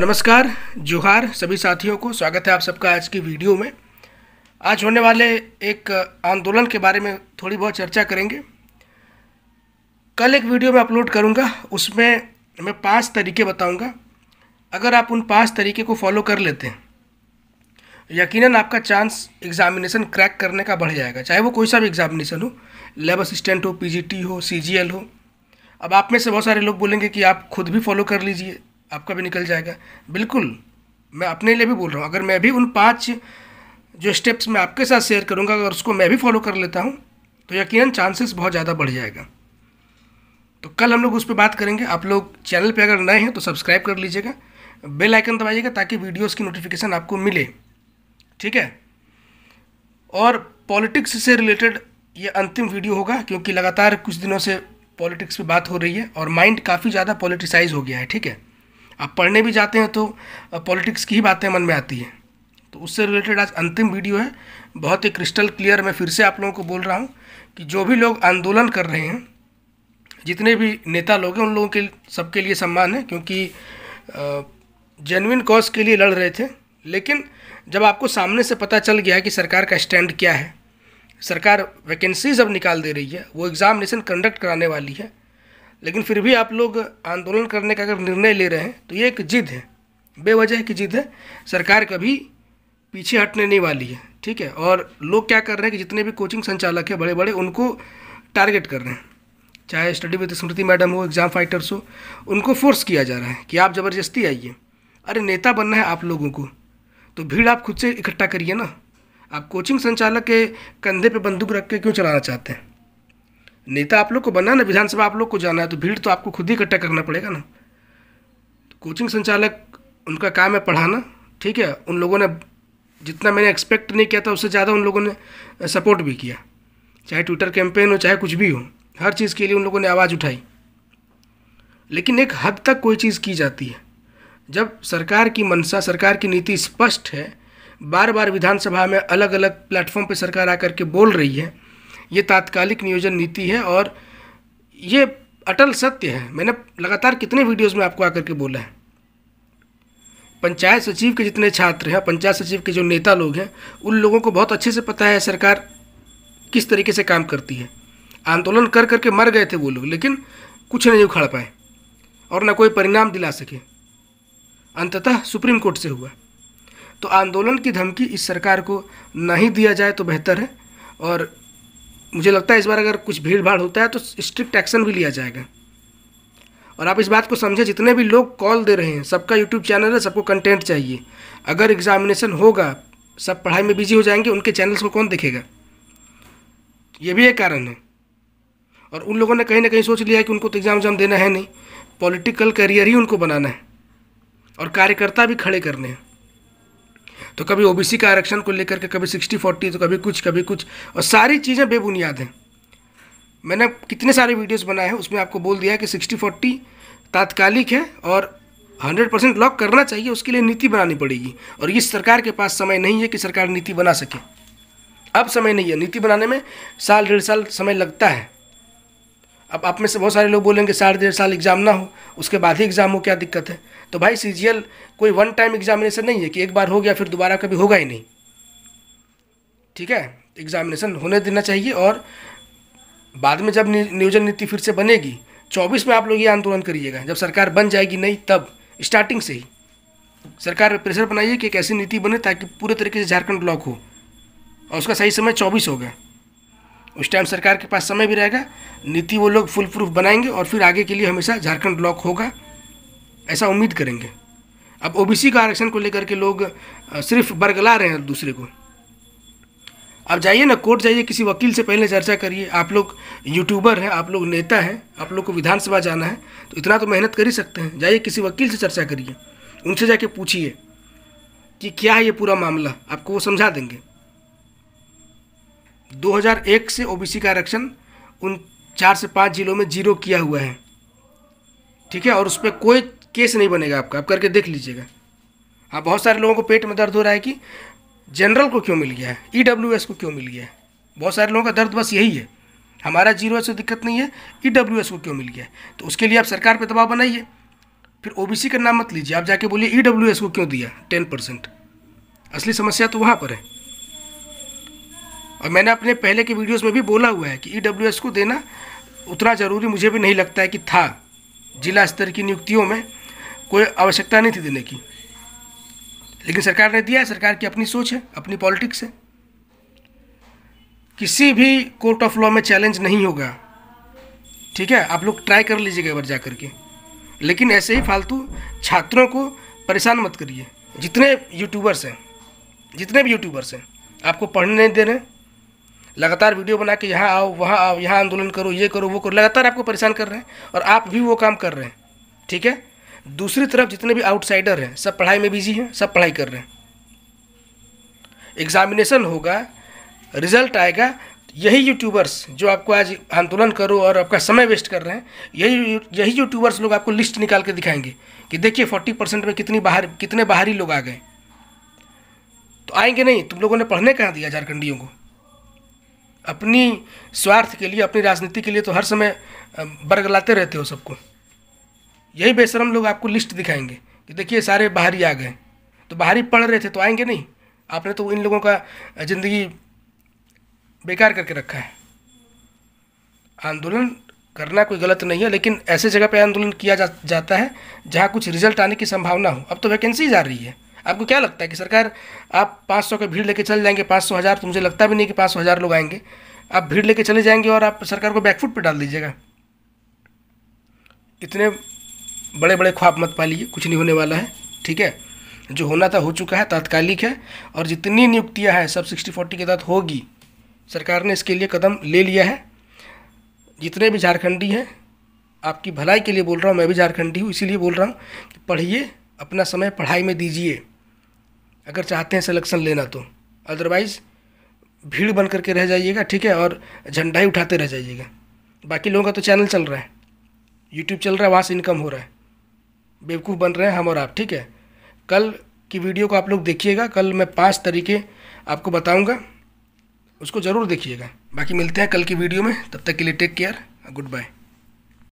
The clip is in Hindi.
नमस्कार जोहार सभी साथियों को स्वागत है आप सबका आज की वीडियो में आज होने वाले एक आंदोलन के बारे में थोड़ी बहुत चर्चा करेंगे कल एक वीडियो मैं अपलोड करूंगा उसमें मैं पांच तरीके बताऊंगा अगर आप उन पांच तरीके को फॉलो कर लेते हैं यकीनन आपका चांस एग्जामिनेशन क्रैक करने का बढ़ जाएगा चाहे वो कोई सा भी एग्जामिनेशन हो लेब असिस्टेंट हो पी हो सी हो अब आप में से बहुत सारे लोग बोलेंगे कि आप खुद भी फॉलो कर लीजिए आपका भी निकल जाएगा बिल्कुल मैं अपने लिए भी बोल रहा हूँ अगर मैं भी उन पाँच जो स्टेप्स मैं आपके साथ शेयर करूँगा अगर उसको मैं भी फॉलो कर लेता हूँ तो यकीन चांसेस बहुत ज़्यादा बढ़ जाएगा तो कल हम लोग उस पर बात करेंगे आप लोग चैनल पे अगर नए हैं तो सब्सक्राइब कर लीजिएगा बेल आइकन दबाइएगा ताकि वीडियोस की नोटिफिकेशन आपको मिले ठीक है और पॉलिटिक्स से रिलेटेड ये अंतिम वीडियो होगा क्योंकि लगातार कुछ दिनों से पॉलिटिक्स पे बात हो रही है और माइंड काफ़ी ज़्यादा पॉलिटिसाइज हो गया है ठीक है आप पढ़ने भी जाते हैं तो पॉलिटिक्स की ही बातें मन में आती हैं तो उससे रिलेटेड आज अंतिम वीडियो है बहुत ही क्रिस्टल क्लियर मैं फिर से आप लोगों को बोल रहा हूँ कि जो भी लोग आंदोलन कर रहे हैं जितने भी नेता लोग हैं उन लोगों के सबके लिए सम्मान है क्योंकि जेनविन कॉज के लिए लड़ रहे थे लेकिन जब आपको सामने से पता चल गया है कि सरकार का स्टैंड क्या है सरकार वैकेंसीज अब निकाल दे रही है वो एग्ज़ामिनेशन कंडक्ट कराने वाली है लेकिन फिर भी आप लोग आंदोलन करने का अगर निर्णय ले रहे हैं तो ये एक जिद है बेवजह की जिद है सरकार कभी पीछे हटने नहीं वाली है ठीक है और लोग क्या कर रहे हैं कि जितने भी कोचिंग संचालक हैं बड़े बड़े उनको टारगेट कर रहे हैं चाहे स्टडी विद स्मृति मैडम हो एग्ज़ाम फाइटर्स हो उनको फोर्स किया जा रहा है कि आप ज़बरदस्ती आइए अरे नेता बनना है आप लोगों को तो भीड़ आप खुद से इकट्ठा करिए ना आप कोचिंग संचालक के कंधे पे बंदूक रख के क्यों चलाना चाहते हैं नेता तो आप लोग को बनना ना विधानसभा आप लोग को जाना है तो भीड़ तो आपको खुद ही इकट्ठा करना पड़ेगा ना तो कोचिंग संचालक उनका काम है पढ़ाना ठीक है उन लोगों ने जितना मैंने एक्सपेक्ट नहीं किया था उससे ज़्यादा उन लोगों ने सपोर्ट भी किया चाहे ट्विटर कैंपेन हो चाहे कुछ भी हो हर चीज़ के लिए उन लोगों ने आवाज़ उठाई लेकिन एक हद तक कोई चीज़ की जाती है जब सरकार की मंशा सरकार की नीति स्पष्ट है बार बार विधानसभा में अलग अलग प्लेटफॉर्म पर सरकार आकर के बोल रही है ये तात्कालिक नियोजन नीति है और ये अटल सत्य है मैंने लगातार कितने वीडियोस में आपको आकर के बोला है पंचायत सचिव के जितने छात्र हैं पंचायत सचिव के जो नेता लोग हैं उन लोगों को बहुत अच्छे से पता है सरकार किस तरीके से काम करती है आंदोलन कर करके मर गए थे वो लोग लेकिन कुछ नहीं उखाड़ पाए और ना कोई परिणाम दिला सके अंततः सुप्रीम कोर्ट से हुआ तो आंदोलन की धमकी इस सरकार को नहीं दिया जाए तो बेहतर है और मुझे लगता है इस बार अगर कुछ भीड़ भाड़ होता है तो स्ट्रिक्ट एक्शन भी लिया जाएगा और आप इस बात को समझें जितने भी लोग कॉल दे रहे हैं सबका यूट्यूब चैनल है सबको कंटेंट चाहिए अगर एग्जामिनेशन होगा सब पढ़ाई में बिजी हो जाएंगे उनके चैनल्स को कौन देखेगा ये भी एक कारण है और उन लोगों ने कहीं ना कहीं सोच लिया है कि उनको तो एग्ज़ाम एग्ज़ाम देना है नहीं पॉलिटिकल करियर ही उनको बनाना है और कार्यकर्ता भी खड़े करने हैं तो कभी ओबीसी का आरक्षण को लेकर के कभी सिक्सटी फोर्टी तो कभी कुछ कभी कुछ और सारी चीज़ें बेबुनियाद हैं मैंने कितने सारे वीडियोस बनाए हैं उसमें आपको बोल दिया है कि सिक्सटी फोर्टी तात्कालिक है और हंड्रेड परसेंट लॉक करना चाहिए उसके लिए नीति बनानी पड़ेगी और ये सरकार के पास समय नहीं है कि सरकार नीति बना सके अब समय नहीं है नीति बनाने में साल डेढ़ साल समय लगता है अब आप में से बहुत सारे लोग बोलेंगे साढ़े डेढ़ साल एग्ज़ाम ना हो उसके बाद ही एग्ज़ाम हो क्या दिक्कत है तो भाई सी कोई वन टाइम एग्जामिनेशन नहीं है कि एक बार हो गया फिर दोबारा कभी होगा ही नहीं ठीक है एग्जामिनेशन होने देना चाहिए और बाद में जब नियोजन नीति फिर से बनेगी चौबीस में आप लोग ये आंदोलन करिएगा जब सरकार बन जाएगी नहीं तब स्टार्टिंग से ही सरकार प्रेशर बनाइए कि एक ऐसी नीति बने ताकि पूरे तरीके से झारखंड ब्लॉक हो और उसका सही समय चौबीस होगा उस टाइम सरकार के पास समय भी रहेगा नीति वो लोग फुल प्रूफ बनाएंगे और फिर आगे के लिए हमेशा झारखंड ब्लॉक होगा ऐसा उम्मीद करेंगे अब ओबीसी का आरक्षण को लेकर के लोग सिर्फ बरगला रहे हैं दूसरे को आप जाइए ना कोर्ट जाइए किसी वकील से पहले चर्चा करिए आप लोग यूट्यूबर हैं आप लोग नेता हैं आप लोग को विधानसभा जाना है तो इतना तो मेहनत कर ही सकते हैं जाइए किसी वकील से चर्चा करिए उनसे जाके पूछिए कि क्या है ये पूरा मामला आपको वो समझा देंगे 2001 से ओबीसी का आरक्षण उन चार से पाँच जिलों में जीरो किया हुआ है ठीक है और उस पर कोई केस नहीं बनेगा आपका आप करके देख लीजिएगा आप बहुत सारे लोगों को पेट में दर्द हो रहा है कि जनरल को क्यों मिल गया है ई e को क्यों मिल गया है बहुत सारे लोगों का दर्द बस यही है हमारा जीरो से दिक्कत नहीं है ई e को क्यों मिल गया है तो उसके लिए आप सरकार पर दबाव बनाइए फिर ओ का नाम मत लीजिए आप जाके बोलिए ई e को क्यों दिया टेन परसेंट असली समस्या तो वहाँ पर है और मैंने अपने पहले के वीडियोस में भी बोला हुआ है कि ई e को देना उतना ज़रूरी मुझे भी नहीं लगता है कि था जिला स्तर की नियुक्तियों में कोई आवश्यकता नहीं थी देने की लेकिन सरकार ने दिया है सरकार की अपनी सोच है अपनी पॉलिटिक्स है किसी भी कोर्ट ऑफ लॉ में चैलेंज नहीं होगा ठीक है आप लोग ट्राई कर लीजिएगा एक बार जा करके लेकिन ऐसे ही फालतू छात्रों को परेशान मत करिए जितने यूट्यूबर्स हैं जितने भी यूट्यूबर्स हैं आपको पढ़ने नहीं दे रहे हैं लगातार वीडियो बना के यहाँ आओ वहाँ आओ यहाँ आंदोलन करो ये करो वो करो लगातार आपको परेशान कर रहे हैं और आप भी वो काम कर रहे हैं ठीक है दूसरी तरफ जितने भी आउटसाइडर हैं सब पढ़ाई में बिजी हैं सब पढ़ाई कर रहे हैं एग्जामिनेशन होगा रिजल्ट आएगा यही यूट्यूबर्स जो आपको आज आंदोलन करो और आपका समय वेस्ट कर रहे हैं यही यही यूट्यूबर्स लोग आपको लिस्ट निकाल के दिखाएंगे कि देखिए फोर्टी परसेंट में कितनी बाहर कितने बाहरी लोग आ गए तो आएंगे नहीं तुम लोगों ने पढ़ने कहाँ दिया झारखंडियों को अपनी स्वार्थ के लिए अपनी राजनीति के लिए तो हर समय बरगलाते रहते हो सबको यही बेशरम लोग आपको लिस्ट दिखाएंगे कि देखिए सारे बाहरी आ गए तो बाहरी पढ़ रहे थे तो आएंगे नहीं आपने तो इन लोगों का ज़िंदगी बेकार करके रखा है आंदोलन करना कोई गलत नहीं है लेकिन ऐसे जगह पे आंदोलन किया जा, जाता है जहाँ कुछ रिजल्ट आने की संभावना हो अब तो वैकेंसीज आ रही है आपको क्या लगता है कि सरकार आप पाँच सौ भीड़ लेके चले जाएंगे पाँच सौ हज़ार तो मुझे लगता भी नहीं कि पाँच सौ हज़ार लोग आएंगे आप भीड़ लेके चले जाएंगे और आप सरकार को बैकफुट पर डाल दीजिएगा इतने बड़े बड़े ख्वाब मत पालिए कुछ नहीं होने वाला है ठीक है जो होना था हो चुका है तात्कालिक है और जितनी नियुक्तियाँ हैं सब सिक्सटी फोर्टी के तहत होगी सरकार ने इसके लिए कदम ले लिया है जितने भी झारखंडी हैं आपकी भलाई के लिए बोल रहा हूँ मैं भी झारखंडी हूँ इसीलिए बोल रहा हूँ कि पढ़िए अपना समय पढ़ाई में दीजिए अगर चाहते हैं सिलेक्शन लेना तो अदरवाइज़ भीड़ बन करके रह जाइएगा ठीक है और झंडा ही उठाते रह जाइएगा बाकी लोगों का तो चैनल चल रहा है यूट्यूब चल रहा है वहाँ से इनकम हो रहा है बेवकूफ़ बन रहे हैं हम और आप ठीक है कल की वीडियो को आप लोग देखिएगा कल मैं पाँच तरीके आपको बताऊँगा उसको ज़रूर देखिएगा बाकी मिलते हैं कल की वीडियो में तब तक के लिए टेक केयर गुड बाय